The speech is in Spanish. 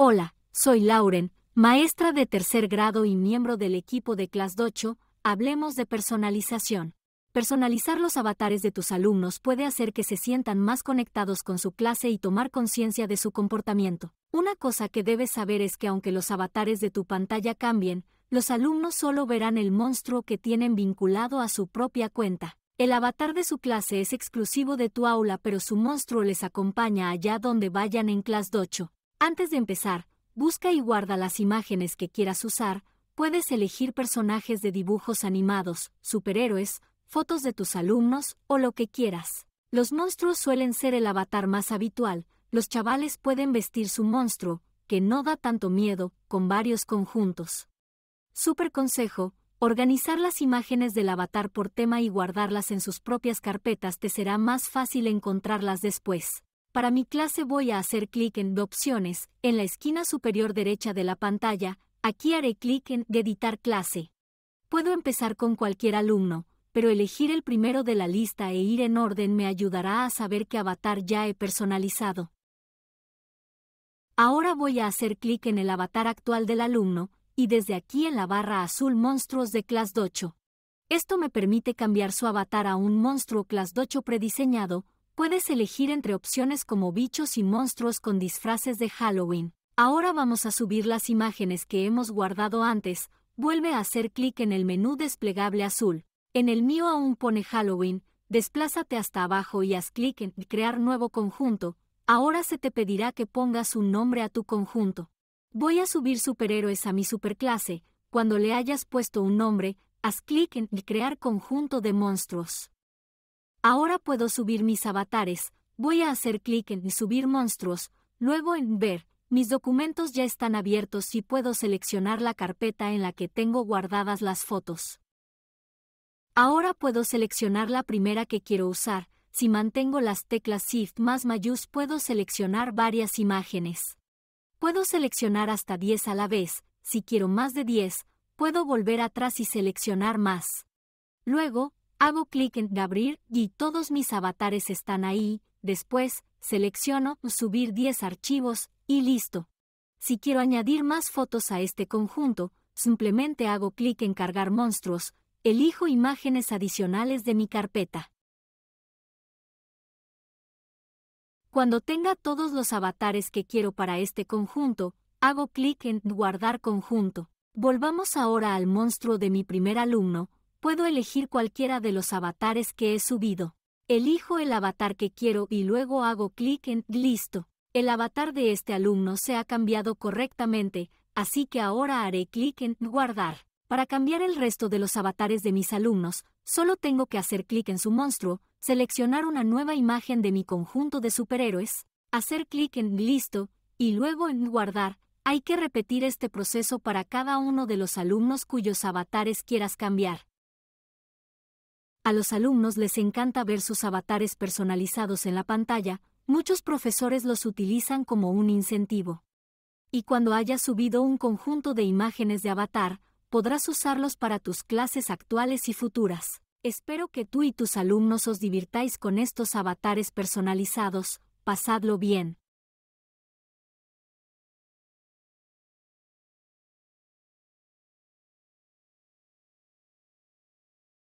Hola, soy Lauren, maestra de tercer grado y miembro del equipo de Class 8. Hablemos de personalización. Personalizar los avatares de tus alumnos puede hacer que se sientan más conectados con su clase y tomar conciencia de su comportamiento. Una cosa que debes saber es que aunque los avatares de tu pantalla cambien, los alumnos solo verán el monstruo que tienen vinculado a su propia cuenta. El avatar de su clase es exclusivo de tu aula, pero su monstruo les acompaña allá donde vayan en clase 8. Antes de empezar, busca y guarda las imágenes que quieras usar, puedes elegir personajes de dibujos animados, superhéroes, fotos de tus alumnos o lo que quieras. Los monstruos suelen ser el avatar más habitual, los chavales pueden vestir su monstruo, que no da tanto miedo, con varios conjuntos. Super consejo, organizar las imágenes del avatar por tema y guardarlas en sus propias carpetas te será más fácil encontrarlas después. Para mi clase voy a hacer clic en Opciones, en la esquina superior derecha de la pantalla, aquí haré clic en Editar clase. Puedo empezar con cualquier alumno, pero elegir el primero de la lista e ir en orden me ayudará a saber qué avatar ya he personalizado. Ahora voy a hacer clic en el avatar actual del alumno, y desde aquí en la barra azul Monstruos de Class 8. Esto me permite cambiar su avatar a un monstruo Class 8 prediseñado, Puedes elegir entre opciones como bichos y monstruos con disfraces de Halloween. Ahora vamos a subir las imágenes que hemos guardado antes. Vuelve a hacer clic en el menú desplegable azul. En el mío aún pone Halloween. Desplázate hasta abajo y haz clic en Crear nuevo conjunto. Ahora se te pedirá que pongas un nombre a tu conjunto. Voy a subir superhéroes a mi superclase. Cuando le hayas puesto un nombre, haz clic en Crear conjunto de monstruos. Ahora puedo subir mis avatares, voy a hacer clic en Subir monstruos, luego en Ver, mis documentos ya están abiertos y puedo seleccionar la carpeta en la que tengo guardadas las fotos. Ahora puedo seleccionar la primera que quiero usar, si mantengo las teclas Shift más Mayús puedo seleccionar varias imágenes. Puedo seleccionar hasta 10 a la vez, si quiero más de 10, puedo volver atrás y seleccionar más. Luego, Hago clic en abrir y todos mis avatares están ahí, después selecciono subir 10 archivos y listo. Si quiero añadir más fotos a este conjunto, simplemente hago clic en cargar monstruos, elijo imágenes adicionales de mi carpeta. Cuando tenga todos los avatares que quiero para este conjunto, hago clic en guardar conjunto. Volvamos ahora al monstruo de mi primer alumno, puedo elegir cualquiera de los avatares que he subido. Elijo el avatar que quiero y luego hago clic en Listo. El avatar de este alumno se ha cambiado correctamente, así que ahora haré clic en Guardar. Para cambiar el resto de los avatares de mis alumnos, solo tengo que hacer clic en su monstruo, seleccionar una nueva imagen de mi conjunto de superhéroes, hacer clic en Listo, y luego en Guardar. Hay que repetir este proceso para cada uno de los alumnos cuyos avatares quieras cambiar. A los alumnos les encanta ver sus avatares personalizados en la pantalla, muchos profesores los utilizan como un incentivo. Y cuando hayas subido un conjunto de imágenes de avatar, podrás usarlos para tus clases actuales y futuras. Espero que tú y tus alumnos os divirtáis con estos avatares personalizados, pasadlo bien.